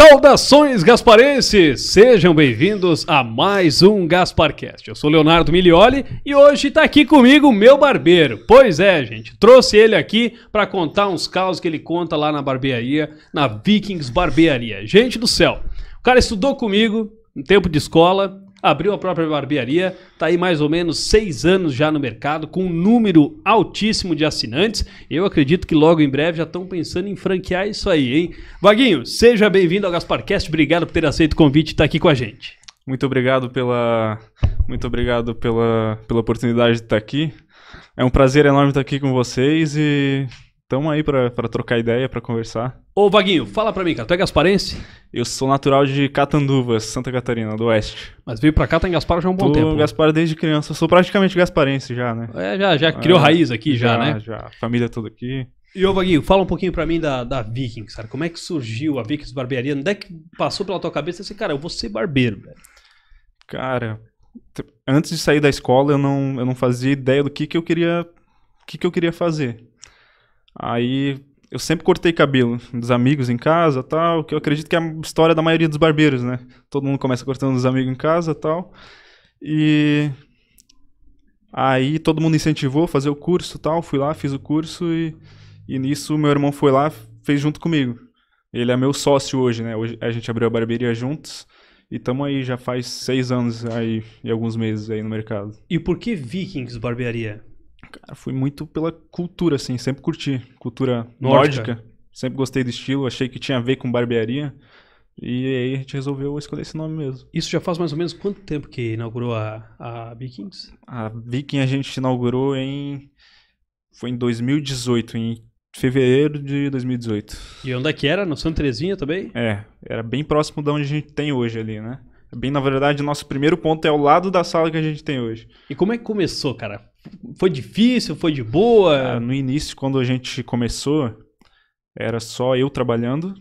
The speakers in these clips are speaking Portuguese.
Saudações gasparenses! Sejam bem-vindos a mais um Gasparcast. Eu sou Leonardo Milioli e hoje tá aqui comigo meu barbeiro. Pois é, gente, trouxe ele aqui para contar uns casos que ele conta lá na barbearia, na Vikings Barbearia. Gente do céu, o cara estudou comigo, no tempo de escola, abriu a própria barbearia, está aí mais ou menos seis anos já no mercado, com um número altíssimo de assinantes. Eu acredito que logo em breve já estão pensando em franquear isso aí, hein? Vaguinho, seja bem-vindo ao Gasparcast, obrigado por ter aceito o convite e estar tá aqui com a gente. Muito obrigado pela, muito obrigado pela, pela oportunidade de estar aqui. É um prazer enorme estar aqui com vocês e Tamo aí pra, pra trocar ideia, pra conversar. Ô, Vaguinho, fala pra mim, cara. Tu é gasparense? Eu sou natural de Catanduvas, Santa Catarina, do Oeste. Mas veio pra cá, tá em Gaspar já há um bom Tô tempo. Né? Gaspar desde criança. Eu sou praticamente gasparense já, né? É, já, já criou é, raiz aqui, já, já, né? Já, família é toda aqui. E ô, Vaguinho, fala um pouquinho pra mim da, da Vikings, cara. Como é que surgiu a Vikings Barbearia? Onde é que passou pela tua cabeça esse cara, eu vou ser barbeiro, velho? Cara, antes de sair da escola, eu não, eu não fazia ideia do que, que eu queria. que, que eu queria fazer. Aí eu sempre cortei cabelo dos amigos em casa tal, que eu acredito que é a história da maioria dos barbeiros, né? Todo mundo começa cortando dos amigos em casa tal. E aí todo mundo incentivou a fazer o curso tal, fui lá, fiz o curso e, e nisso meu irmão foi lá, fez junto comigo. Ele é meu sócio hoje, né? Hoje a gente abriu a barbearia juntos e estamos aí já faz seis anos aí e alguns meses aí no mercado. E por que Vikings Barbearia? Cara, fui muito pela cultura, assim, sempre curti cultura nórdica. nórdica. Sempre gostei do estilo, achei que tinha a ver com barbearia. E aí a gente resolveu escolher esse nome mesmo. Isso já faz mais ou menos quanto tempo que inaugurou a, a Vikings? A Viking a gente inaugurou em. Foi em 2018, em fevereiro de 2018. E onde é que era? No Santa Terezinha também? É, era bem próximo de onde a gente tem hoje ali, né? É bem, na verdade, nosso primeiro ponto é ao lado da sala que a gente tem hoje. E como é que começou, cara? Foi difícil? Foi de boa? Ah, no início, quando a gente começou, era só eu trabalhando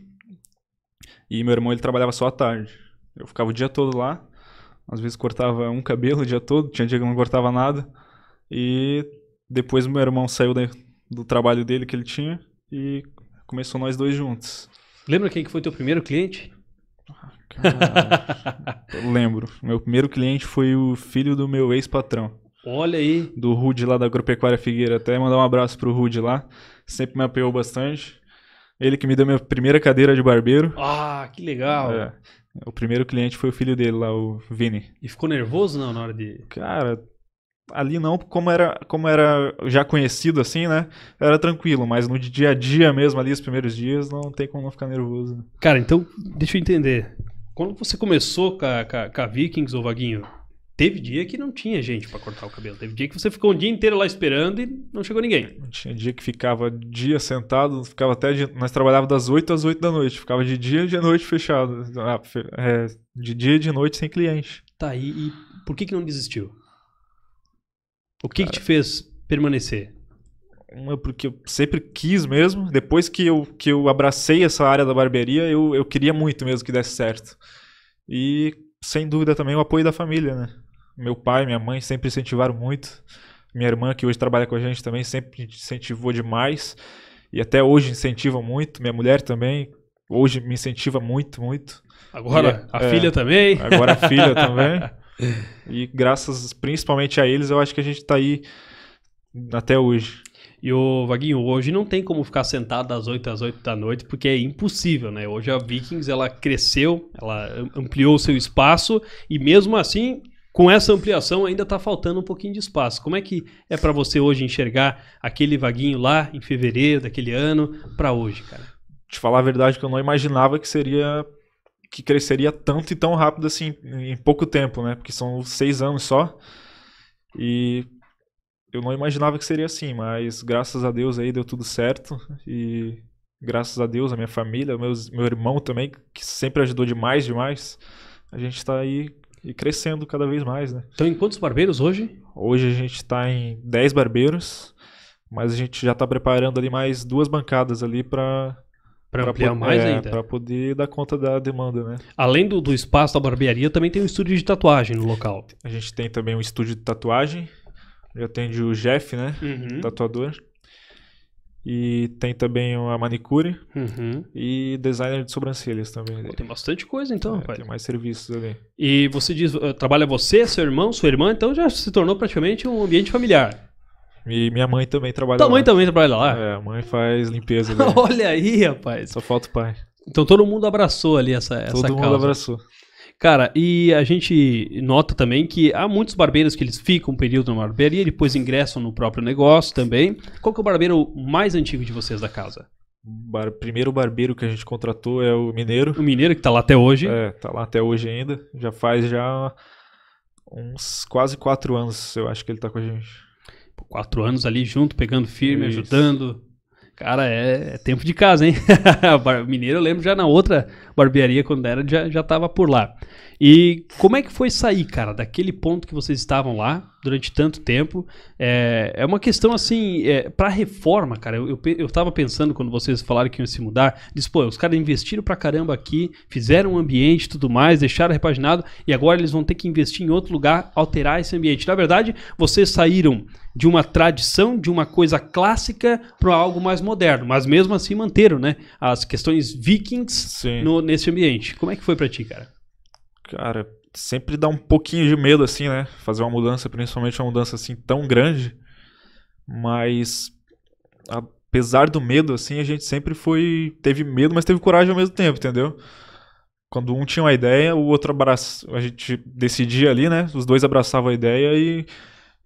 e meu irmão ele trabalhava só à tarde. Eu ficava o dia todo lá, às vezes cortava um cabelo o dia todo, tinha dia que eu não cortava nada. E depois meu irmão saiu da, do trabalho dele que ele tinha e começou nós dois juntos. Lembra quem que foi teu primeiro cliente? Ah, lembro. Meu primeiro cliente foi o filho do meu ex-patrão. Olha aí. Do Rude lá da Agropecuária Figueira. Até mandar um abraço pro Rude lá. Sempre me apoiou bastante. Ele que me deu minha primeira cadeira de barbeiro. Ah, que legal. É. O primeiro cliente foi o filho dele lá, o Vini. E ficou nervoso não na hora de. Cara, ali não, como era, como era já conhecido assim, né? Era tranquilo, mas no dia a dia mesmo, ali, os primeiros dias, não tem como não ficar nervoso. Cara, então, deixa eu entender. Quando você começou com com a, com a Vikings, ou Vaguinho, Teve dia que não tinha gente para cortar o cabelo. Teve dia que você ficou um dia inteiro lá esperando e não chegou ninguém. Tinha dia que ficava dia sentado, ficava até. De... Nós trabalhava das 8 às 8 da noite. Ficava de dia e de noite fechado. Ah, é, de dia e de noite sem cliente. Tá, e, e por que, que não desistiu? O que, Cara, que te fez permanecer? Uma, porque eu sempre quis mesmo. Depois que eu, que eu abracei essa área da barbearia, eu, eu queria muito mesmo que desse certo. E. Sem dúvida também o apoio da família, né? Meu pai, minha mãe sempre incentivaram muito. Minha irmã, que hoje trabalha com a gente também, sempre incentivou demais. E até hoje incentiva muito. Minha mulher também, hoje me incentiva muito, muito. Agora e, a é, filha também. Agora a filha também. E graças principalmente a eles, eu acho que a gente está aí até hoje. E o Vaguinho, hoje não tem como ficar sentado das 8 às 8 da noite, porque é impossível, né? Hoje a Vikings ela cresceu, ela ampliou seu espaço e mesmo assim com essa ampliação ainda está faltando um pouquinho de espaço. Como é que é para você hoje enxergar aquele vaguinho lá em fevereiro daquele ano para hoje, cara? Te falar a verdade que eu não imaginava que seria que cresceria tanto e tão rápido assim em pouco tempo, né? Porque são seis anos só e eu não imaginava que seria assim, mas graças a Deus aí deu tudo certo e graças a Deus a minha família, meus, meu irmão também que sempre ajudou demais, demais. A gente está aí e crescendo cada vez mais, né? Então, em quantos barbeiros hoje? Hoje a gente está em 10 barbeiros, mas a gente já está preparando ali mais duas bancadas ali para para ampliar poder, mais é, ainda. Para poder dar conta da demanda, né? Além do, do espaço da barbearia, também tem um estúdio de tatuagem no local. A gente tem também um estúdio de tatuagem. Eu atende o Jeff, né? Uhum. Tatuador. E tem também a manicure uhum. e designer de sobrancelhas também. Pô, tem bastante coisa então, é, Tem mais serviços ali. E você diz, eh, trabalha você, seu irmão, sua irmã, então já se tornou praticamente um ambiente familiar. E minha mãe também trabalha Tua lá. mãe também trabalha lá? É, a mãe faz limpeza Olha aí, rapaz. Só falta o pai. Então todo mundo abraçou ali essa, essa causa. Todo mundo abraçou. Cara, e a gente nota também que há muitos barbeiros que eles ficam um período na barbearia e depois ingressam no próprio negócio também. Qual que é o barbeiro mais antigo de vocês da casa? Bar... Primeiro barbeiro que a gente contratou é o Mineiro. O Mineiro, que tá lá até hoje. É, tá lá até hoje ainda. Já faz já uns quase quatro anos, eu acho que ele tá com a gente. quatro anos ali junto, pegando firme, Isso. ajudando. Cara, é, é tempo de casa, hein? Mineiro, eu lembro já na outra barbearia, quando era, já, já tava por lá. E como é que foi sair, cara, daquele ponto que vocês estavam lá durante tanto tempo. É, é uma questão assim, é, para reforma, cara, eu, eu, eu tava pensando quando vocês falaram que iam se mudar, diz pô, os caras investiram pra caramba aqui, fizeram um ambiente e tudo mais, deixaram repaginado, e agora eles vão ter que investir em outro lugar, alterar esse ambiente. Na verdade, vocês saíram de uma tradição, de uma coisa clássica para algo mais moderno, mas mesmo assim manteram, né, as questões vikings no, nesse ambiente. Como é que foi para ti, cara? Cara, sempre dá um pouquinho de medo, assim, né? Fazer uma mudança, principalmente uma mudança assim tão grande. Mas apesar do medo, assim, a gente sempre foi. Teve medo, mas teve coragem ao mesmo tempo, entendeu? Quando um tinha uma ideia, o outro abraça. A gente decidia ali, né? Os dois abraçavam a ideia e.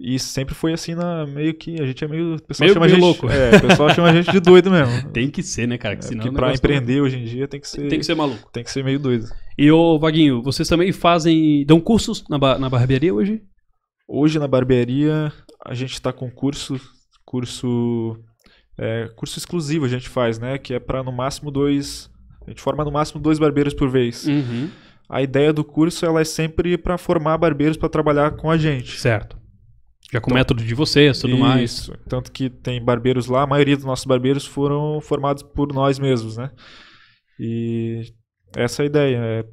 E sempre foi assim, na, meio que. A gente é meio. O pessoal meio chama a gente, louco. É, o pessoal chama a gente de doido mesmo. Tem que ser, né, cara? Que é, senão. pra empreender hoje em dia tem que ser. Tem que ser maluco. Tem que ser meio doido. E ô Vaguinho, vocês também fazem. dão cursos na, na barbearia hoje? Hoje na barbearia a gente está com curso. curso. É, curso exclusivo a gente faz, né? Que é para no máximo dois. A gente forma no máximo dois barbeiros por vez. Uhum. A ideia do curso ela é sempre para formar barbeiros para trabalhar com a gente. Certo. Já com o então, método de vocês, tudo isso. mais. Isso. Tanto que tem barbeiros lá, a maioria dos nossos barbeiros foram formados por nós mesmos, né? E essa é a ideia, é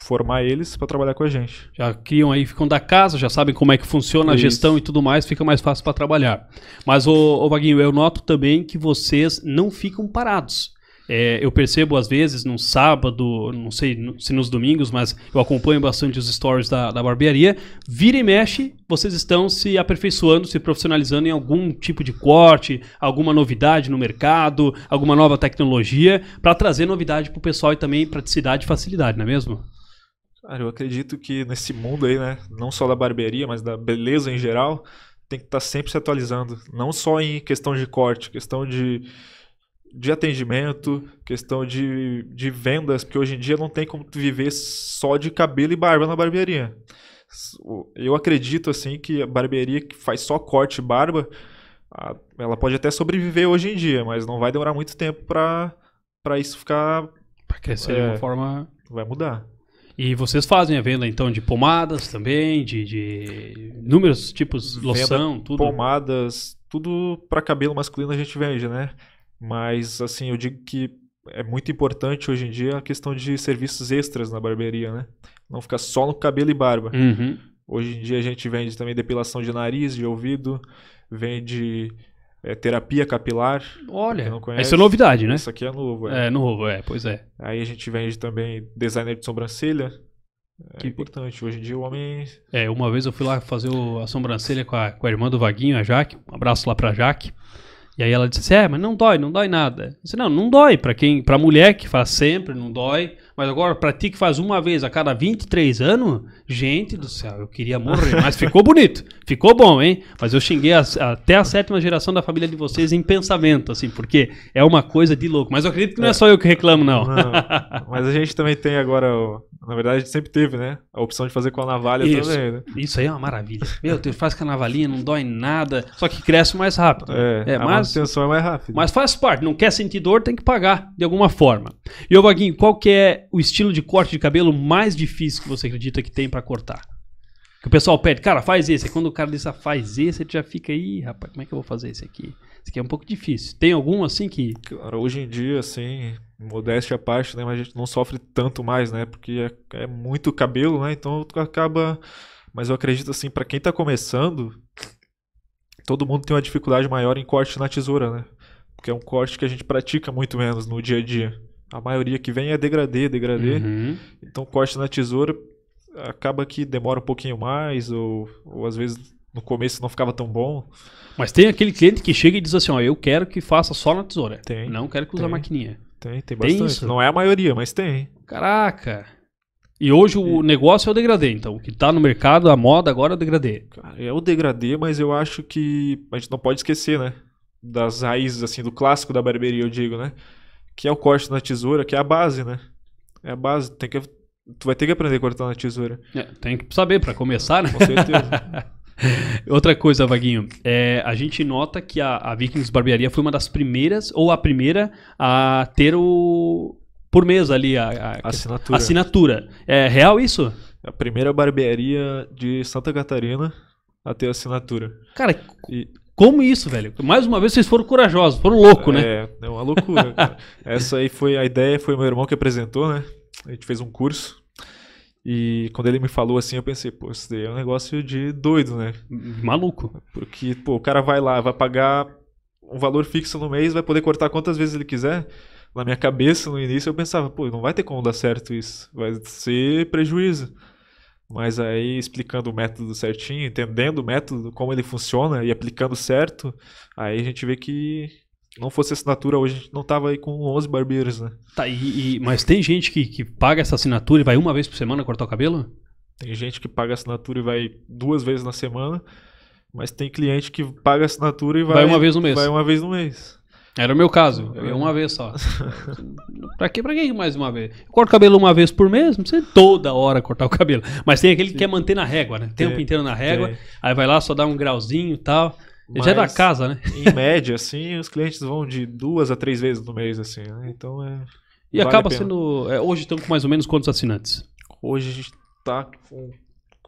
formar eles para trabalhar com a gente. Já criam aí, ficam da casa, já sabem como é que funciona a gestão e tudo mais, fica mais fácil para trabalhar. Mas o Vaguinho, eu noto também que vocês não ficam parados. É, eu percebo às vezes no sábado, não sei se nos domingos, mas eu acompanho bastante os stories da, da barbearia. Vira e mexe, vocês estão se aperfeiçoando, se profissionalizando em algum tipo de corte, alguma novidade no mercado, alguma nova tecnologia, para trazer novidade para o pessoal e também praticidade e facilidade, não é mesmo? Cara, eu acredito que nesse mundo aí, né, não só da barbearia, mas da beleza em geral, tem que estar tá sempre se atualizando. Não só em questão de corte, questão de de atendimento, questão de, de vendas, porque hoje em dia não tem como viver só de cabelo e barba na barbearia. Eu acredito assim que a barbearia que faz só corte e barba, ela pode até sobreviver hoje em dia, mas não vai demorar muito tempo para isso ficar para crescer é, de uma é, forma vai mudar. E vocês fazem a venda então de pomadas também, de, de inúmeros tipos de loção, venda, tudo. Pomadas, tudo para cabelo masculino a gente vende, né? Mas, assim, eu digo que é muito importante hoje em dia a questão de serviços extras na barbearia, né? Não ficar só no cabelo e barba. Uhum. Hoje em dia a gente vende também depilação de nariz, de ouvido, vende é, terapia capilar. Olha, essa é novidade, né? Isso aqui é novo. É. é. novo, é, pois é. Aí a gente vende também designer de sobrancelha. É que... importante. Hoje em dia o homem. É, uma vez eu fui lá fazer o, a sobrancelha com a, com a irmã do Vaguinho, a Jaque. Um abraço lá pra Jaque. E aí ela disse assim: "É, mas não dói, não dói nada". Eu disse: "Não, não dói para quem, para mulher que faz sempre, não dói. Mas agora, pra ti que faz uma vez a cada 23 anos, gente do céu, eu queria morrer. Mas ficou bonito. Ficou bom, hein? Mas eu xinguei a, até a sétima geração da família de vocês em pensamento, assim, porque é uma coisa de louco. Mas eu acredito que não é, só eu que reclamo, não. não. Mas a gente também tem agora, na verdade, a gente sempre teve, né? A opção de fazer com a navalha isso, também, né? Isso aí é uma maravilha. Meu Deus, faz com a navalhinha, não dói nada. Só que cresce mais rápido. É, é a mas, manutenção é mais rápida. Mas faz parte. Não quer sentir dor, tem que pagar de alguma forma. E o Vaguinho, qual que é o estilo de corte de cabelo mais difícil que você acredita que tem para cortar? Que o pessoal pede, cara, faz esse. E quando o cara diz, ah, faz esse, você já fica aí, rapaz, como é que eu vou fazer esse aqui? Esse aqui é um pouco difícil. Tem algum assim que. Cara, hoje em dia, assim, modéstia à parte, né? Mas a gente não sofre tanto mais, né? Porque é, é muito cabelo, né? Então acaba. Mas eu acredito, assim, para quem tá começando, todo mundo tem uma dificuldade maior em corte na tesoura, né? Porque é um corte que a gente pratica muito menos no dia a dia a maioria que vem é degradê, degradê. Uhum. Então corte na tesoura acaba que demora um pouquinho mais, ou, ou às vezes no começo não ficava tão bom. Mas tem aquele cliente que chega e diz assim, ó, eu quero que faça só na tesoura. Tem. Não quero que use a maquininha. Tem, tem bastante. Tem isso? Não é a maioria, mas tem. Caraca. E hoje o negócio é o degradê, então. O que está no mercado, a moda agora é o degradê. É o degradê, mas eu acho que a gente não pode esquecer, né? Das raízes, assim, do clássico da barbearia, eu digo, né? que é o corte na tesoura, que é a base, né? É a base, tem que tu vai ter que aprender a cortar na tesoura. É, tem que saber para começar, né? Com certeza. Outra coisa, Vaguinho, é, a gente nota que a, a Vikings Barbearia foi uma das primeiras, ou a primeira, a ter o. por mês ali a, a assinatura. assinatura. É real isso? A primeira barbearia de Santa Catarina a ter assinatura. Cara, e, como isso, velho? Mais uma vez vocês foram corajosos, foram loucos, né? É, é uma loucura. Essa aí foi a ideia, foi meu irmão que apresentou, né? A gente fez um curso. E quando ele me falou assim, eu pensei, pô, isso daí é um negócio de doido, né? Maluco. Porque, pô, o cara vai lá, vai pagar um valor fixo no mês, vai poder cortar quantas vezes ele quiser. Na minha cabeça, no início, eu pensava, pô, não vai ter como dar certo isso. Vai ser prejuízo. Mas aí explicando o método certinho, entendendo o método, como ele funciona e aplicando certo, aí a gente vê que não fosse assinatura, hoje a gente não tava aí com 11 barbeiros, né? Tá, e, e mas tem gente que, que paga essa assinatura e vai uma vez por semana cortar o cabelo? Tem gente que paga assinatura e vai duas vezes na semana, mas tem cliente que paga assinatura e vai, vai uma vez no mês. Vai uma vez no mês. Era o meu caso, eu ia uma vez só. pra que pra que mais uma vez? Eu corto o cabelo uma vez por mês, não precisa toda hora cortar o cabelo. Mas tem aquele Sim. que quer manter na régua, né? O tempo inteiro na régua. Aí vai lá, só dá um grauzinho e tal. Mas, já é da casa, né? Em média, assim, os clientes vão de duas a três vezes no mês, assim, né? Então é. E vale acaba sendo. É, hoje estão com mais ou menos quantos assinantes? Hoje a gente tá com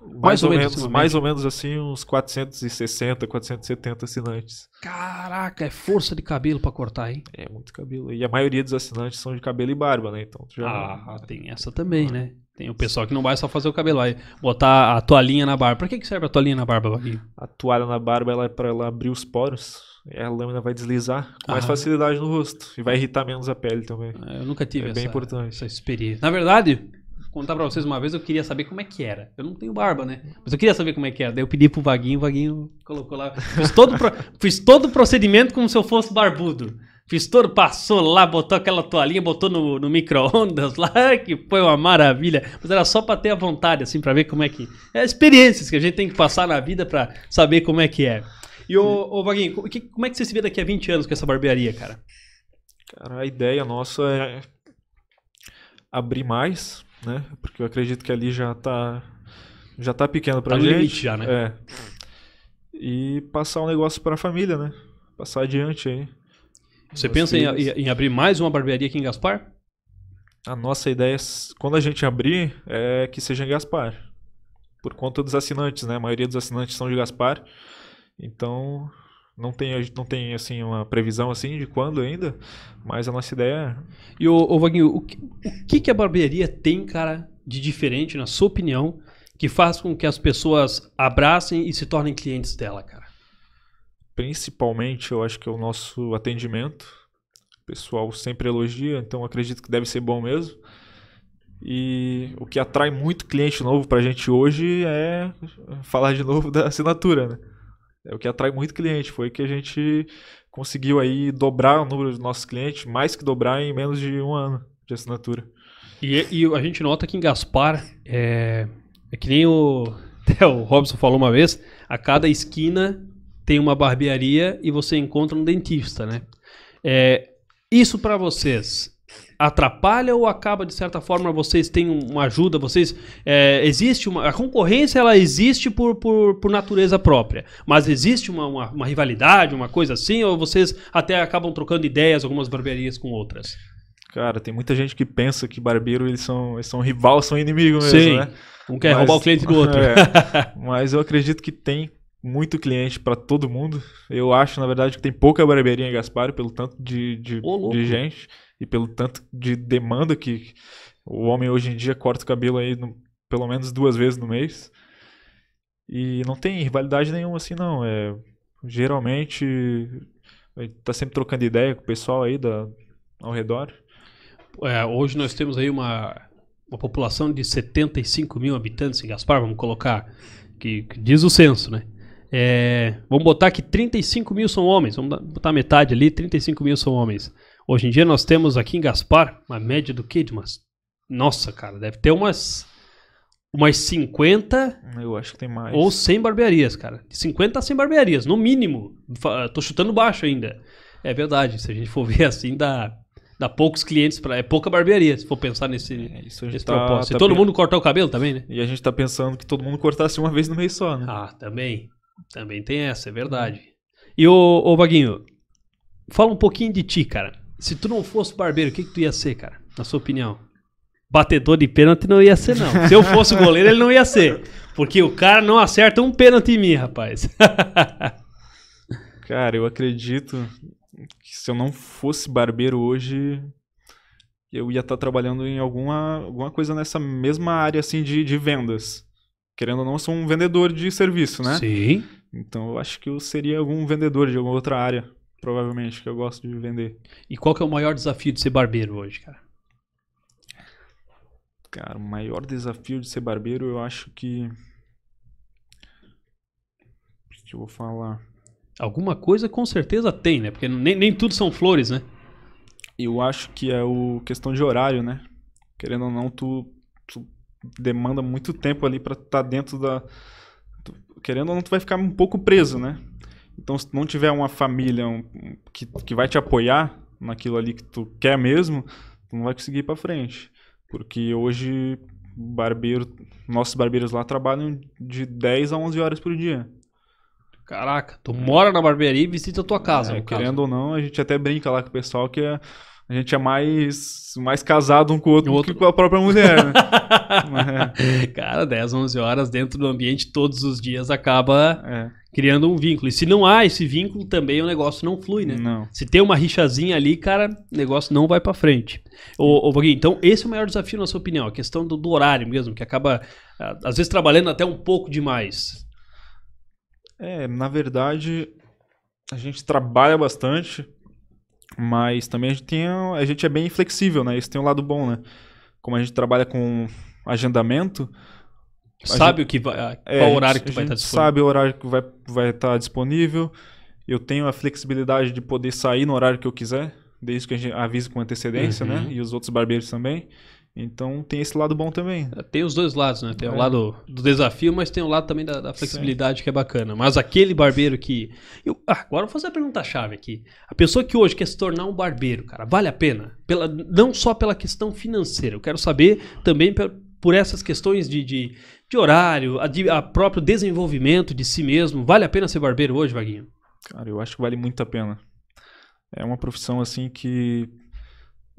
mais, mais, ou, menos, assim, mais né? ou menos assim, uns 460, 470 assinantes. Caraca, é força de cabelo para cortar, hein? É muito cabelo. E a maioria dos assinantes são de cabelo e barba, né? Então, já... Ah, tem essa também, ah. né? Tem o pessoal que não vai só fazer o cabelo, vai botar a toalhinha na barba. Pra que, que serve a toalhinha na barba, aqui A toalha na barba ela é pra ela abrir os poros. a lâmina vai deslizar com mais ah. facilidade no rosto. E vai irritar menos a pele também. É, eu nunca tive é essa, bem importante. essa experiência. Na verdade, contar pra vocês uma vez, eu queria saber como é que era. Eu não tenho barba, né? Mas eu queria saber como é que era. Daí eu pedi pro Vaguinho, o Vaguinho colocou lá. Fiz todo, fiz todo o procedimento como se eu fosse barbudo. Fiz todo, passou lá, botou aquela toalhinha, botou no, no micro-ondas lá, que foi uma maravilha. Mas era só pra ter a vontade, assim, pra ver como é que. É experiências que a gente tem que passar na vida pra saber como é que é. E o ô Vaguinho, como é que você se vê daqui a 20 anos com essa barbearia, cara? Cara, a ideia nossa é abrir mais, né? Porque eu acredito que ali já está já tá pequeno para tá gente. Limite já, né? É. E passar o um negócio para a família, né? Passar adiante aí. Você Nos pensa em, em, abrir mais uma barbearia aqui em Gaspar? A nossa ideia, é, quando a gente abrir, é que seja em Gaspar. Por conta dos assinantes, né? A maioria dos assinantes são de Gaspar. Então, não tem, não tem assim, uma previsão assim de quando ainda, mas a nossa ideia é... E, ô, ô Vaguinho, o que, o que, que a barbearia tem, cara, de diferente, na sua opinião, que faz com que as pessoas abracem e se tornem clientes dela, cara? Principalmente, eu acho que é o nosso atendimento. O pessoal sempre elogia, então acredito que deve ser bom mesmo. E o que atrai muito cliente novo pra gente hoje é falar de novo da assinatura, né? É o que atrai muito cliente. Foi que a gente conseguiu aí dobrar o número dos nossos clientes, mais que dobrar em menos de um ano de assinatura. E, e a gente nota que em Gaspar, é, é que nem o, o Robson falou uma vez, a cada esquina tem uma barbearia e você encontra um dentista, né? É, isso para vocês atrapalha ou acaba de certa forma vocês têm uma ajuda vocês é, existe uma a concorrência ela existe por, por, por natureza própria mas existe uma, uma, uma rivalidade uma coisa assim ou vocês até acabam trocando ideias algumas barbearias com outras Cara, tem muita gente que pensa que barbeiro eles são, eles são rival, são inimigo mesmo, Sim. né? Um quer mas, roubar o cliente do outro. É, mas eu acredito que tem muito cliente para todo mundo. Eu acho, na verdade, que tem pouca barbeirinha Gaspar pelo tanto de, de, de, gente e pelo tanto de demanda que o homem hoje em dia corta o cabelo aí no, pelo menos duas vezes no mês. E não tem rivalidade nenhuma assim, não. É, geralmente, tá sempre trocando ideia com o pessoal aí da, ao redor. É, hoje nós temos aí uma, uma população de 75 mil habitantes em Gaspar, vamos colocar, que, que diz o censo, né? É, vamos botar que 35 mil são homens, vamos botar metade ali, 35 mil são homens. Hoje em dia nós temos aqui em Gaspar uma média do que de umas. Nossa, cara, deve ter umas. Umas 50. Eu acho que tem mais. Ou 100 barbearias, cara. De 50 a 100 barbearias, no mínimo. Tô chutando baixo ainda. É verdade, se a gente for ver assim, dá dá poucos clientes para é pouca barbearia se for pensar nesse, é, isso nesse tá, propósito. Se tá todo mundo cortar o cabelo também, né? E a gente tá pensando que todo mundo cortasse uma vez no mês só, né? Ah, também. Também tem essa, é verdade. E o ô, Vaguinho, fala um pouquinho de ti, cara. Se tu não fosse barbeiro, o que que tu ia ser, cara? Na sua opinião? Batedor de pênalti não ia ser não. Se eu fosse goleiro, ele não ia ser, porque o cara não acerta um pênalti em mim, rapaz. cara, eu acredito que se eu não fosse barbeiro hoje, eu ia estar tá trabalhando em alguma, alguma coisa nessa mesma área assim de, de vendas. Querendo ou não, eu sou um vendedor de serviço, né? Sim. Então eu acho que eu seria algum vendedor de alguma outra área, provavelmente, que eu gosto de vender. E qual que é o maior desafio de ser barbeiro hoje, cara? Cara, o maior desafio de ser barbeiro, eu acho que. O que eu vou falar? Alguma coisa com certeza tem, né? Porque nem, nem tudo são flores, né? Eu acho que é o questão de horário, né? Querendo ou não, tu, tu demanda muito tempo ali para estar tá dentro da. Tu, querendo ou não, tu vai ficar um pouco preso, né? Então, se não tiver uma família um, que, que vai te apoiar naquilo ali que tu quer mesmo, tu não vai conseguir ir pra frente. Porque hoje, barbeiro, nossos barbeiros lá trabalham de 10 a 11 horas por dia. Caraca, tu mora na barbearia e visita a tua casa. É, querendo caso. ou não, a gente até brinca lá com o pessoal que é, a gente é mais, mais casado um com o outro, outro... que com a própria mulher. Né? é. Cara, 10, 11 horas dentro do ambiente todos os dias acaba é. criando um vínculo. E se não há esse vínculo, também o negócio não flui, né? Não. Se tem uma rixazinha ali, cara, o negócio não vai para frente. ô Vaguinho, então esse é o maior desafio, na sua opinião, a questão do, do horário mesmo, que acaba, às vezes, trabalhando até um pouco demais. É, na verdade, a gente trabalha bastante, mas também a gente, tem, a gente é bem flexível, né? Isso tem um lado bom, né? Como a gente trabalha com agendamento. Sabe gente, o que vai, é, qual é, horário que vai estar tá disponível? Sabe o horário que vai, vai estar tá disponível. Eu tenho a flexibilidade de poder sair no horário que eu quiser, desde que a gente avise com antecedência, né? uhum. né? E os outros barbeiros também. Então tem esse lado bom também. É, tem os dois lados, né? Tem é. o lado do desafio, mas tem o lado também da, da flexibilidade Sim. que é bacana. Mas aquele barbeiro que. Eu, ah, agora vou fazer a pergunta-chave aqui. A pessoa que hoje quer se tornar um barbeiro, cara, vale a pena? Pela, não só pela questão financeira. Eu quero saber também por, essas questões de, de, de horário, a, de, a próprio desenvolvimento de si mesmo. Vale a pena ser barbeiro hoje, Vaguinho? Cara, eu acho que vale muito a pena. É uma profissão assim que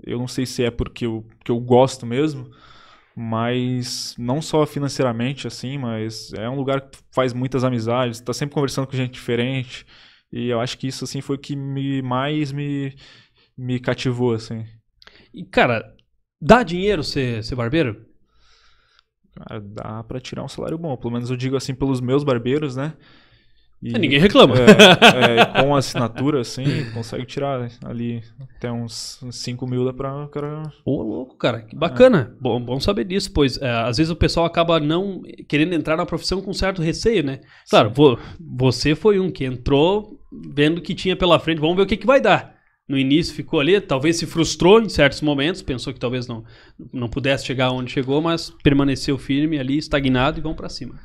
eu não sei se é porque eu, que eu gosto mesmo, mas não só financeiramente, assim, mas é um lugar que faz muitas amizades, tá sempre conversando com gente diferente. E eu acho que isso, assim, foi o que me, mais me, me cativou, assim. E, cara, dá dinheiro ser, ser barbeiro? Cara, dá pra tirar um salário bom. Pelo menos eu digo assim pelos meus barbeiros, né? E, é, ninguém reclama. É, é, com assinatura, assim, consegue tirar ali até uns 5 mil dá pra. Cara... Ô, louco, cara, que bacana. É. Bom, bom saber disso, pois é, às vezes o pessoal acaba não querendo entrar na profissão com certo receio, né? Claro, vo, você foi um que entrou vendo que tinha pela frente, vamos ver o que, que vai dar no início ficou ali, talvez se frustrou em certos momentos, pensou que talvez não, não pudesse chegar onde chegou, mas permaneceu firme ali, estagnado e vão para cima.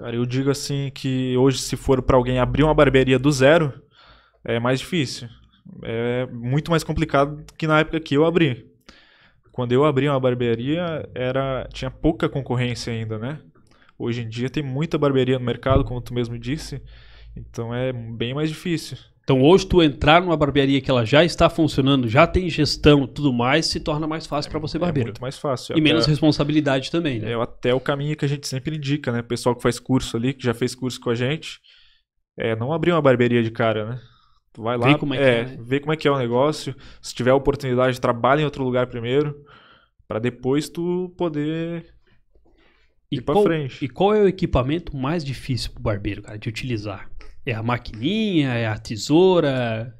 Cara, eu digo assim que hoje, se for para alguém abrir uma barbearia do zero, é mais difícil. É muito mais complicado que na época que eu abri. Quando eu abri uma barbearia, era tinha pouca concorrência ainda, né? Hoje em dia tem muita barbearia no mercado, como tu mesmo disse, então é bem mais difícil. Então hoje tu entrar numa barbearia que ela já está funcionando, já tem gestão, tudo mais, se torna mais fácil é, para você barbeiro. É muito mais fácil. E até, menos responsabilidade também, né? É até o caminho que a gente sempre indica, né? O pessoal que faz curso ali, que já fez curso com a gente, é não abrir uma barbearia de cara, né? Tu vai lá, vê como é, é, que é, né? vê como é que é o negócio. Se tiver oportunidade, trabalha em outro lugar primeiro, para depois tu poder e ir para frente. E qual é o equipamento mais difícil pro barbeiro, cara, de utilizar? É a maquininha, é a tesoura.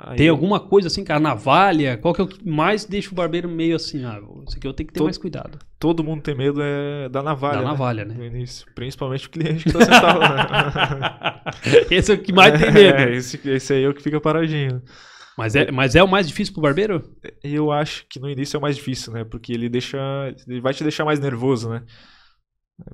Aí... Tem alguma coisa assim, cara, navalha? Qual que é o que mais deixa o barbeiro meio assim? Ah, isso aqui eu tenho que ter todo, mais cuidado. Todo mundo tem medo é da navalha. Da né? navalha, né? No início. Principalmente o cliente que tá sentado lá. esse é o que mais tem medo. É, esse, esse aí é o que fica paradinho. Mas é, mas é o mais difícil pro barbeiro? Eu acho que no início é o mais difícil, né? Porque ele deixa. Ele vai te deixar mais nervoso, né?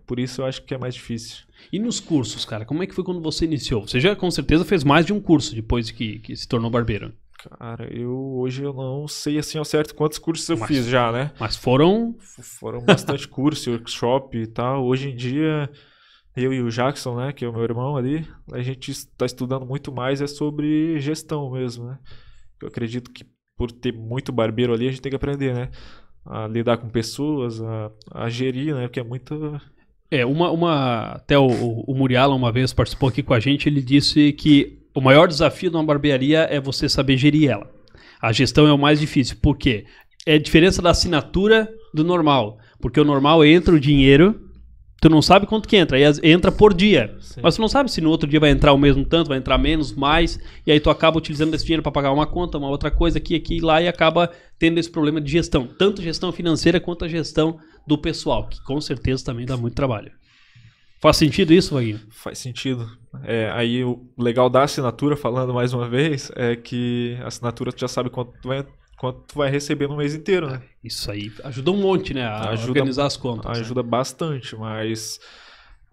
Por isso eu acho que é mais difícil. E nos cursos, cara, como é que foi quando você iniciou? Você já com certeza fez mais de um curso depois que, que se tornou barbeiro. Cara, eu hoje eu não sei assim ao certo quantos cursos eu mas, fiz já, né? Mas foram. Foram bastante cursos, workshop e tal. Hoje em dia, eu e o Jackson, né, que é o meu irmão ali, a gente está estudando muito mais é sobre gestão mesmo, né? Eu acredito que por ter muito barbeiro ali, a gente tem que aprender, né? A lidar com pessoas, a, a gerir, né? Porque é muito é, uma, uma até o, o Muriala uma vez participou aqui com a gente, ele disse que o maior desafio de uma barbearia é você saber gerir ela. A gestão é o mais difícil, por quê? É a diferença da assinatura do normal, porque o normal entra o dinheiro, tu não sabe quanto que entra, e entra por dia. Sim. Mas tu não sabe se no outro dia vai entrar o mesmo tanto, vai entrar menos, mais, e aí tu acaba utilizando esse dinheiro para pagar uma conta, uma outra coisa aqui, aqui e lá e acaba tendo esse problema de gestão, tanto gestão financeira quanto a gestão do pessoal, que com certeza também dá muito trabalho. Faz sentido isso, Vaguinho? Faz sentido. É, aí o legal da assinatura, falando mais uma vez, é que a assinatura tu já sabe quanto tu vai, quanto tu vai receber no mês inteiro, né? Isso aí ajuda um monte, né? A ajuda, organizar as contas. Né? Ajuda né? bastante, mas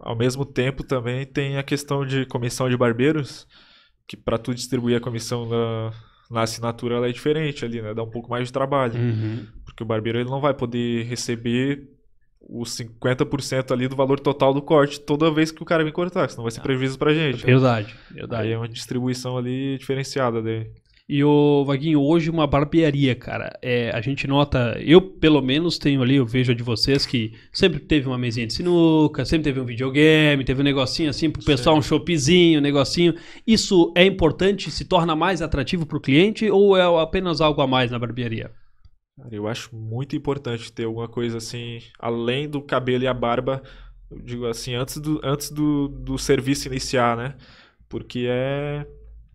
ao mesmo tempo também tem a questão de comissão de barbeiros, que para tu distribuir a comissão na, na assinatura ela é diferente ali, né? Dá um pouco mais de trabalho. Uhum. Porque o barbeiro ele não vai poder receber os 50% ali do valor total do corte toda vez que o cara vem cortar, senão vai ser previsto ah, prejuízo pra gente. Verdade, né? verdade. Aí é uma distribuição ali diferenciada dele. E o Vaguinho, hoje uma barbearia, cara. É, a gente nota, eu pelo menos tenho ali, eu vejo a de vocês que sempre teve uma mesinha de sinuca, sempre teve um videogame, teve um negocinho assim pro pessoal, Sim. um shopzinho, um negocinho. Isso é importante, se torna mais atrativo pro cliente ou é apenas algo a mais na barbearia? Cara, eu acho muito importante ter alguma coisa assim, além do cabelo e a barba, eu digo assim, antes do, antes do, do serviço iniciar, né? Porque é.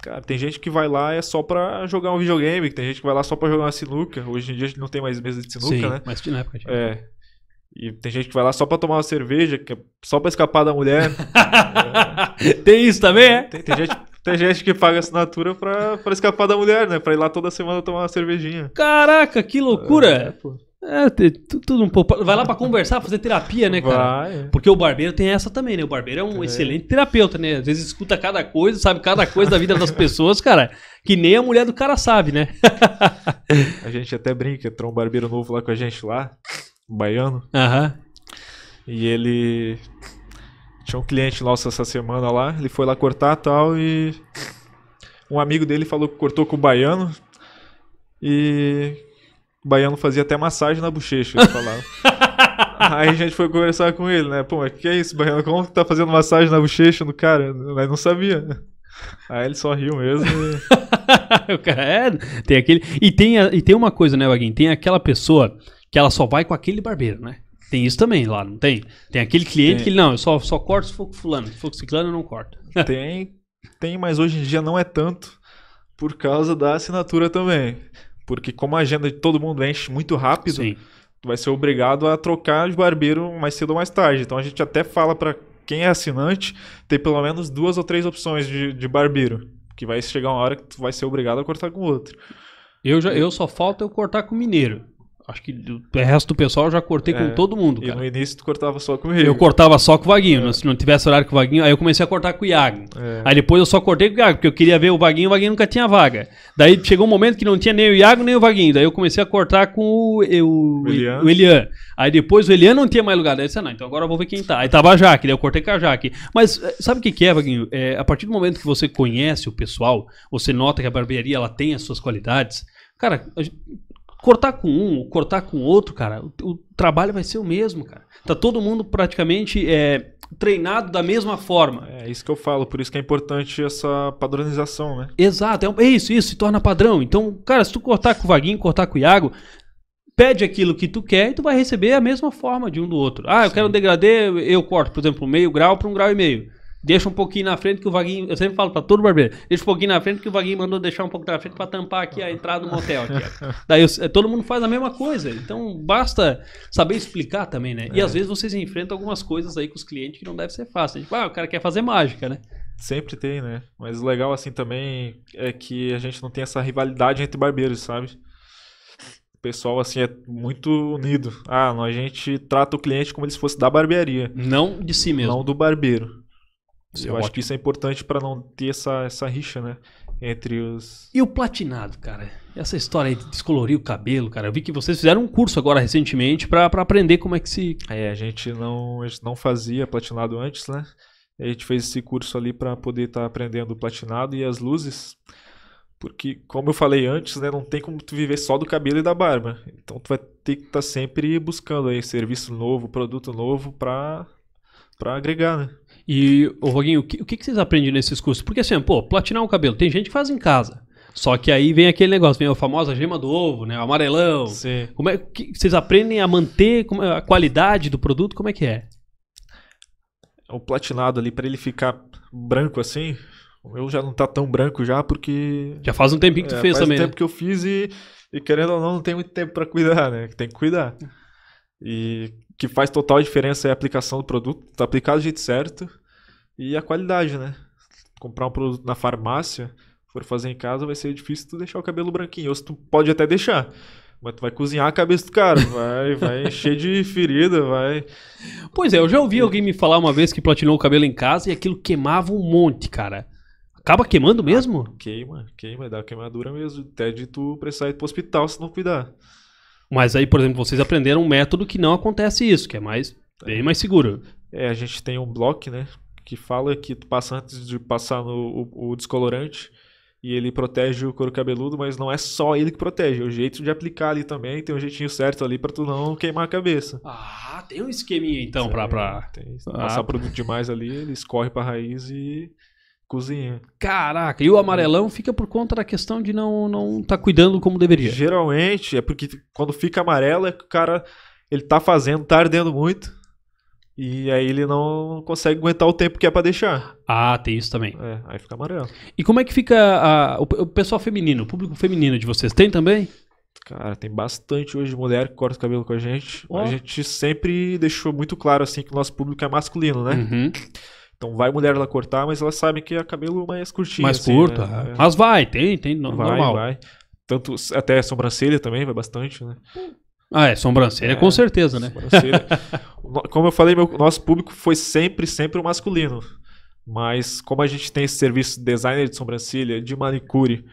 Cara, tem gente que vai lá é só pra jogar um videogame, tem gente que vai lá só pra jogar uma sinuca. Hoje em dia a gente não tem mais mesa de sinuca, Sim, né? Mas na época tinha. É. E tem gente que vai lá só pra tomar uma cerveja, que é só pra escapar da mulher. é. Tem isso também, é? Tem, tem gente tem gente que paga assinatura pra, pra escapar da mulher, né? Pra ir lá toda semana tomar uma cervejinha. Caraca, que loucura! É, é tudo um pouco. Vai lá pra conversar, fazer terapia, né, cara? Vai. É. Porque o barbeiro tem essa também, né? O barbeiro é um é. excelente terapeuta, né? Às vezes escuta cada coisa, sabe cada coisa da vida das pessoas, cara, que nem a mulher do cara sabe, né? a gente até brinca, entrou um barbeiro novo lá com a gente lá, um baiano. Aham. E ele tinha um cliente nosso essa semana lá, ele foi lá cortar tal e. Um amigo dele falou que cortou com o baiano e. O baiano fazia até massagem na bochecha, ele falava. Aí a gente foi conversar com ele, né? Pô, mas que é isso, baiano? Como que tá fazendo massagem na bochecha no cara? Mas não sabia. Aí ele só riu mesmo. E... o cara é, tem aquele. E tem, a, e tem uma coisa, né, Vaguinho? Tem aquela pessoa que ela só vai com aquele barbeiro, né? Tem isso também lá, não tem? Tem aquele cliente tem. que ele, não, eu só, só corto se for com fulano, se for com ciclano eu não corto. Tem, tem, mas hoje em dia não é tanto por causa da assinatura também. Porque como a agenda de todo mundo enche muito rápido, Sim. tu vai ser obrigado a trocar de barbeiro mais cedo ou mais tarde. Então a gente até fala para quem é assinante ter pelo menos duas ou três opções de, de barbeiro. Que vai chegar uma hora que tu vai ser obrigado a cortar com outro. Eu, já, eu só falta eu cortar com mineiro. Acho que o resto do pessoal eu já cortei é, com todo mundo. Cara. E no início tu cortava só com ele. Eu cortava só com o Vaguinho. É. Se não tivesse horário com o Vaguinho, aí eu comecei a cortar com o Iago. É. Aí depois eu só cortei com o Iago, porque eu queria ver o Vaguinho o Vaguinho nunca tinha vaga. Daí chegou um momento que não tinha nem o Iago nem o Vaguinho. Daí eu comecei a cortar com o, Elian. o Elian. Aí depois o Elian não tinha mais lugar. Daí eu disse, ah, não, então agora eu vou ver quem tá. Aí tava a Jaque, daí eu cortei com a Jaque. Mas eh, sabe o que, que é, Vaguinho? É, a partir do momento que você conhece o pessoal, você nota que a barbearia ela tem as suas qualidades. Cara, Cortar com um, cortar com outro, cara, o, o trabalho vai ser o mesmo, cara. Tá todo mundo praticamente é, treinado da mesma forma. É isso que eu falo, por isso que é importante essa padronização, né? Exato, é, é isso, isso, se torna padrão. Então, cara, se tu cortar com o Vaguinho, cortar com o Iago, pede aquilo que tu quer e tu vai receber a mesma forma de um do outro. Ah, eu Sim. quero um degradê, eu corto, por exemplo, meio grau para um grau e meio. Deixa um pouquinho na frente que o Vaguinho. Eu sempre falo pra todo barbeiro: deixa um pouquinho na frente que o Vaguinho mandou deixar um pouco na frente pra tampar aqui a entrada do motel. Aqui, Daí eu, é, todo mundo faz a mesma coisa. Então basta saber explicar também, né? É. E às vezes vocês enfrentam algumas coisas aí com os clientes que não deve ser fácil. Né? Tipo, ah, o cara quer fazer mágica, né? Sempre tem, né? Mas o legal assim também é que a gente não tem essa rivalidade entre barbeiros, sabe? O pessoal, assim, é muito unido. Ah, a gente trata o cliente como se fosse da barbearia. Não de si mesmo. Não do barbeiro. Isso é eu é acho ótimo. que isso é importante para não ter essa, essa rixa, né? Entre os. E o platinado, cara? Essa história aí de descolorir o cabelo, cara. Eu vi que vocês fizeram um curso agora recentemente para aprender como é que se. É, a gente não, a gente não fazia platinado antes, né? A gente fez esse curso ali para poder estar tá aprendendo o platinado e as luzes. Porque, como eu falei antes, né, não tem como tu viver só do cabelo e da barba. Então tu vai ter que estar tá sempre buscando aí serviço novo, produto novo para para agregar, né? E, o Roguinho, o que, o que vocês aprendem nesses cursos? Porque assim, pô, platinar o cabelo, tem gente que faz em casa. Só que aí vem aquele negócio, vem a famosa gema do ovo, né? O amarelão. Sim. Como é que vocês aprendem a manter é, a qualidade do produto? Como é que é? é o platinado ali para ele ficar branco assim, eu já não tá tão branco já porque já faz um tempinho que tu é, fez faz também. Faz né? um tempo né? que eu fiz e, e, querendo ou não não tem muito tempo para cuidar, né? Tem que cuidar. E que faz total diferença é a aplicação do produto, tá aplicado do jeito certo e a qualidade, né? Comprar um produto na farmácia, for fazer em casa, vai ser difícil tu deixar o cabelo branquinho. Ou se tu pode até deixar. Mas tu vai cozinhar a cabeça do cara, vai, vai encher de ferida, vai. Pois é, eu já ouvi alguém me falar uma vez que platinou o cabelo em casa e aquilo queimava um monte, cara. Acaba queimando mesmo? Ah, queima, queima, dá queimadura mesmo. Até de tu precisar ir pro hospital se não cuidar. Mas aí, por exemplo, vocês aprenderam um método que não acontece isso, que é mais bem mais seguro. É, a gente tem um bloco, né? Que fala que tu passa antes de passar no, o, o descolorante e ele protege o couro cabeludo, mas não é só ele que protege, é o jeito de aplicar ali também, tem um jeitinho certo ali para tu não queimar a cabeça. Ah, tem um esqueminha então para pra... ah. Passar produto demais ali, ele escorre pra raiz e cozinha. Caraca, e o amarelão fica por conta da questão de não não tá cuidando como deveria. Geralmente é porque quando fica amarelo é que o cara ele tá fazendo, tá ardendo muito. E aí ele não consegue aguentar o tempo que é para deixar. Ah, tem isso também. É, aí fica amarelo. E como é que fica a, o, o, pessoal feminino, o público feminino de vocês? Tem também? Cara, tem bastante hoje mulher que corta o cabelo com a gente. Oh. A gente sempre deixou muito claro assim que o nosso público é masculino, né? Uhum. Então vai mulher lá cortar, mas elas sabem que é cabelo mais curtinho. Mais assim, curto, né? é. mas vai, tem, tem, vai, normal. Vai. Tanto até sobrancelha também vai bastante, né? Ah, é, sobrancelha é, com certeza, né? como eu falei, meu, nosso público foi sempre, sempre o masculino. Mas como a gente tem esse serviço designer de sobrancelha, de manicure,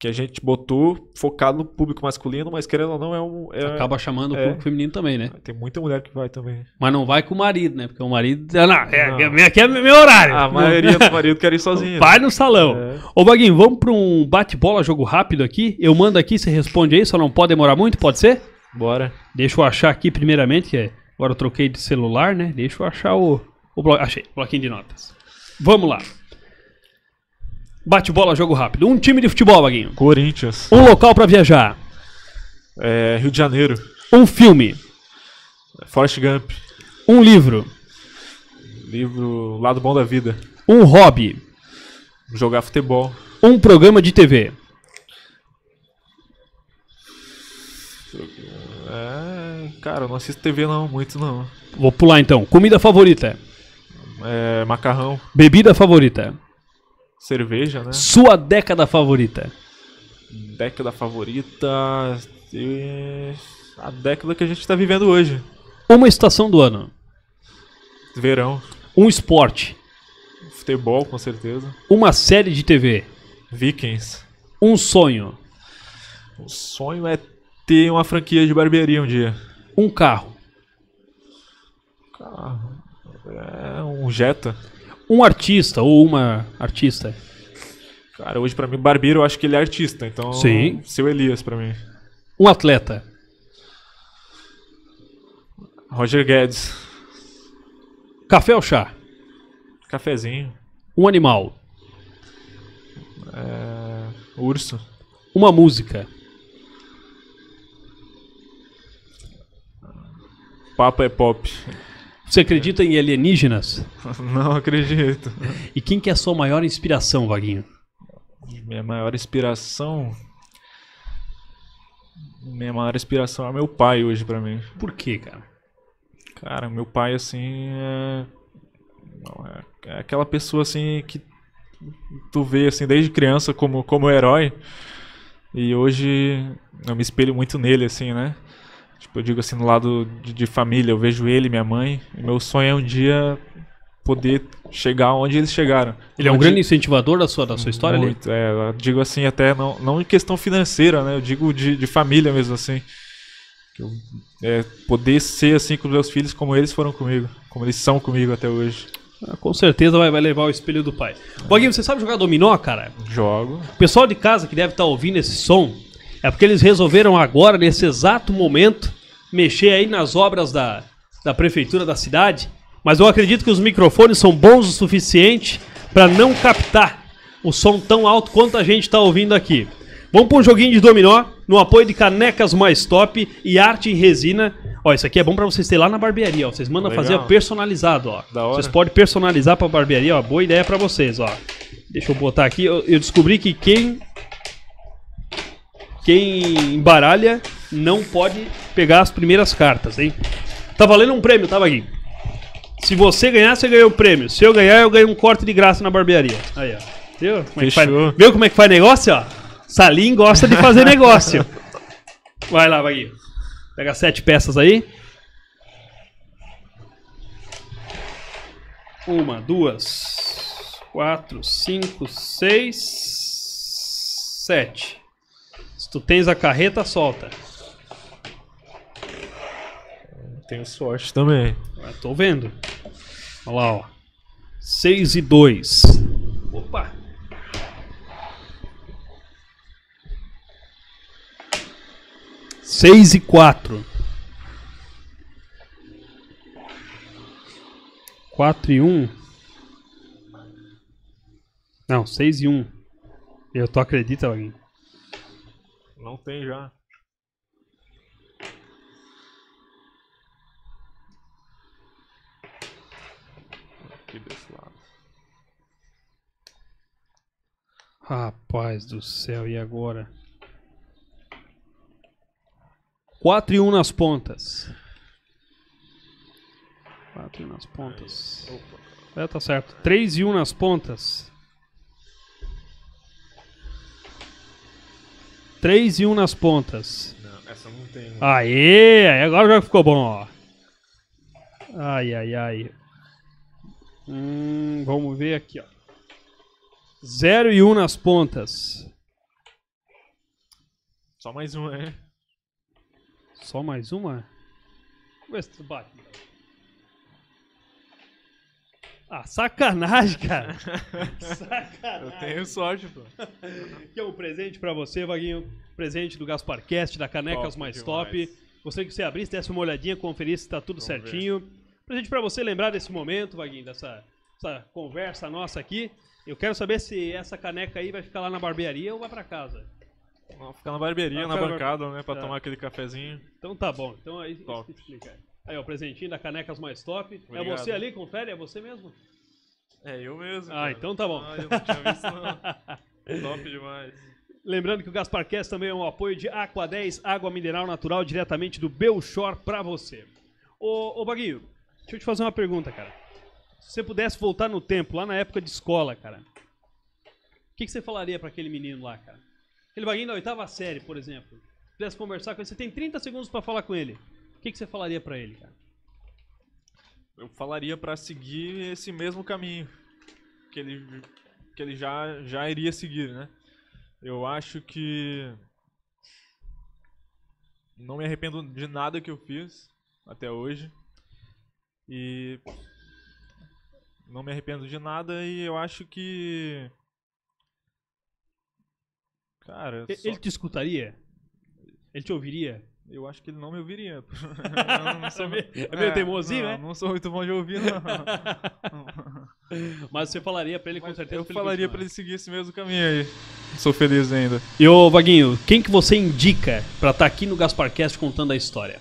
que a gente botou focado no público masculino, mas querendo ou não é um. É, Acaba chamando é, o público feminino também, né? Tem muita mulher que vai também. Mas não vai com o marido, né? Porque o marido. Ah, é, não, é, aqui é meu horário. A maioria dos maridos quer ir sozinho. Vai né? no salão. É. Ô, Baguinho, vamos para um bate-bola, jogo rápido aqui. Eu mando aqui, você responde aí, só não pode demorar muito, pode ser? Bora. Deixa eu achar aqui primeiramente, que é. Agora eu troquei de celular, né? Deixa eu achar o. o blo... Achei, bloquinho de notas. Vamos lá. Bate-bola, jogo rápido. Um time de futebol, Vaguinho. Corinthians. Um local para viajar. É, Rio de Janeiro. Um filme. Forrest Gump. Um livro. Livro Lado Bom da Vida. Um hobby. Jogar futebol. Um programa de TV. É, cara, eu não assisto TV não, muito não. Vou pular então. Comida favorita. É, macarrão. Bebida favorita cerveja, né? Sua década favorita? Década favorita. A década que a gente está vivendo hoje. Uma estação do ano? Verão. Um esporte? Futebol, com certeza. Uma série de TV? Vikings. Um sonho? O sonho é ter uma franquia de barbearia um dia. Um carro? Carro. É um Jetta um artista ou uma artista? Cara, hoje para mim, barbeiro, eu acho que ele é artista. Então, Sim. seu Elias para mim. Um atleta? Roger Guedes. Café ou chá? Cafezinho. Um animal? É... Urso. Uma música? Papa é pop. Você acredita em alienígenas? Não acredito. E quem que é a sua maior inspiração, Vaguinho? Minha maior inspiração. Minha maior inspiração é meu pai hoje para mim. Por quê, cara? Cara, meu pai, assim. É, é... é aquela pessoa, assim, que tu vê, assim, desde criança como, como herói. E hoje eu me espelho muito nele, assim, né? Tipo, eu digo assim, no lado de, de família, eu vejo ele, minha mãe, e meu sonho é um dia poder chegar onde eles chegaram. Ele é um eu grande digo, incentivador da sua, da sua história muito, ali? É, eu digo assim, até não, não em questão financeira, né? Eu digo de, de família mesmo, assim. Eu, é, poder ser assim com meus filhos como eles foram comigo, como eles são comigo até hoje. Ah, com certeza vai, vai, levar o espelho do pai. É. Boguinho, você sabe jogar dominó, cara? Jogo. O pessoal de casa que deve estar tá ouvindo esse som, é porque eles resolveram agora, nesse exato momento, mexer aí nas obras da, da prefeitura da cidade. Mas eu acredito que os microfones são bons o suficiente para não captar o som tão alto quanto a gente está ouvindo aqui. Vamos para um joguinho de dominó, no apoio de Canecas Mais Top e Arte em Resina. Ó, isso aqui é bom para vocês ter lá na barbearia, ó. Vocês mandam Legal. fazer personalizado, ó. Vocês podem personalizar para a barbearia, ó. Boa ideia para vocês, ó. Deixa eu botar aqui. Eu, eu descobri que quem quem embaralha não pode pegar as primeiras cartas, hein? Tá valendo um prêmio, tá, Vaguinho? Se você ganhar, você ganha o prêmio. Se eu ganhar, eu ganho um corte de graça na barbearia. Aí, ó. Viu como, é que faz, viu como é que faz negócio, ó? Salim gosta de fazer negócio. Vai lá, Vaguinho. Pega sete peças aí. Uma, duas, quatro, cinco, seis, sete tu tens a carreta, solta. Tenho sorte também. Estou tô vendo. Olha lá, ó. 6 e 2. Opa! Seis e quatro. Quatro e um. Não, seis e um. Eu tô acredita alguém. Não tem já. Aqui desse lado. Rapaz do céu, e agora? 4 e 1 nas pontas. 4 e 1 nas pontas. Opa. é, tá certo. 3 e 1 nas pontas. 3 e 1 nas pontas. Não, essa não tem. Aê, agora já ficou bom, ó. Ai, ai, ai. Hum, vamos ver aqui, ó. 0 e 1 nas pontas. Só mais uma, é? Só mais uma? Vamos ver se tu bate. Ah, sacanagem, cara. sacanagem. Eu tenho sorte, pô. que é um presente para você, Vaguinho. Presente do Gasparcast, da Canecas top Mais demais. Top. Gostaria que você abrisse, desse uma olhadinha, conferisse se tá tudo Vamos certinho. Ver. Presente para você lembrar desse momento, Vaguinho, dessa essa conversa nossa aqui. Eu quero saber se essa caneca aí vai ficar lá na barbearia ou vai para casa. vai ficar na barbearia, na bancada, né? Pra tá. tomar aquele cafezinho. Então tá bom. Então aí Top. explica. Aí, ó, presentinho da Canecas Mais Top. É Obrigado. É você ali, confere? É você mesmo? É eu mesmo. Ah, cara. então tá bom. Ah, eu não tinha visto, não. Top demais. Lembrando que o Gaspar Cast também é um apoio de Aqua 10, água mineral natural diretamente do Belchor para você. Ô, ô Baguinho, deixa eu te fazer uma pergunta, cara. Se você pudesse voltar no tempo, lá na época de escola, cara, o que, que você falaria para aquele menino lá, cara? Aquele Baguinho da oitava série, por exemplo. Se pudesse conversar com ele, você tem 30 segundos para falar com ele. O que, que você falaria para ele, cara? Eu falaria para seguir esse mesmo caminho que ele, que ele já, já iria seguir, né? Eu acho que não me arrependo de nada que eu fiz até hoje. E não me arrependo de nada e eu acho que Cara, ele só... te escutaria? Ele te ouviria? eu acho que ele não me ouviria. não, não sou, é meio é é, teimosinho, não, né? Não sou muito bom de ouvir, não. Mas você falaria pra ele Mas com certeza. Eu pra falaria para ele seguir esse mesmo caminho aí. Sou feliz ainda. E ô Vaguinho, quem que você indica para estar tá aqui no Gasparcast contando a história?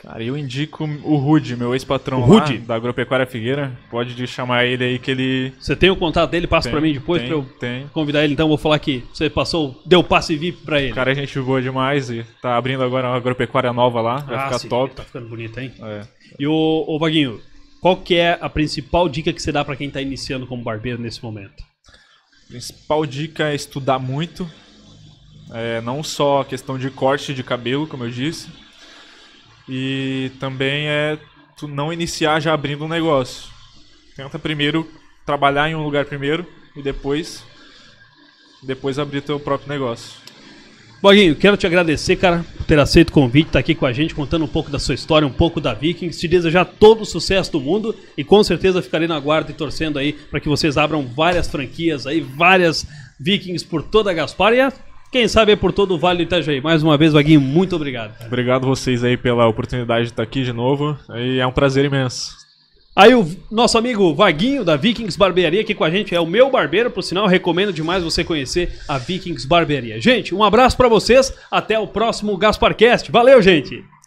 Cara, eu indico o Rude, meu ex-patrão lá da Agropecuária Figueira. Pode chamar ele aí que ele. Você tem o contato dele? Passa para mim depois para eu tem. convidar ele. Então vou falar que você passou, deu passe VIP para ele. Cara, a gente voou demais e tá abrindo agora uma agropecuária nova lá. Vai ah, ficar sim, top. Tá ficando bonito, hein? É. E o, o Vaguinho, qual que é a principal dica que você dá para quem tá iniciando como barbeiro nesse momento? Principal dica é estudar muito. É, não só a questão de corte de cabelo, como eu disse e também é tu não iniciar já abrindo um negócio. Tenta primeiro trabalhar em um lugar primeiro e depois depois abrir teu próprio negócio. Boguinho, quero te agradecer, cara, por ter aceito o convite, estar tá aqui com a gente, contando um pouco da sua história, um pouco da Vikings. Te desejar todo o sucesso do mundo e com certeza ficarei na guarda e torcendo aí para que vocês abram várias franquias aí, várias Vikings por toda a Gaspar. E é quem sabe é por todo o Vale do Itajaí. Mais uma vez, Vaguinho, muito obrigado. Obrigado vocês aí pela oportunidade de estar aqui de novo. E é um prazer imenso. Aí o nosso amigo Vaguinho da Vikings Barbearia aqui com a gente é o meu barbeiro, por sinal, recomendo demais você conhecer a Vikings Barbearia. Gente, um abraço para vocês, até o próximo Gasparcast. Valeu, gente.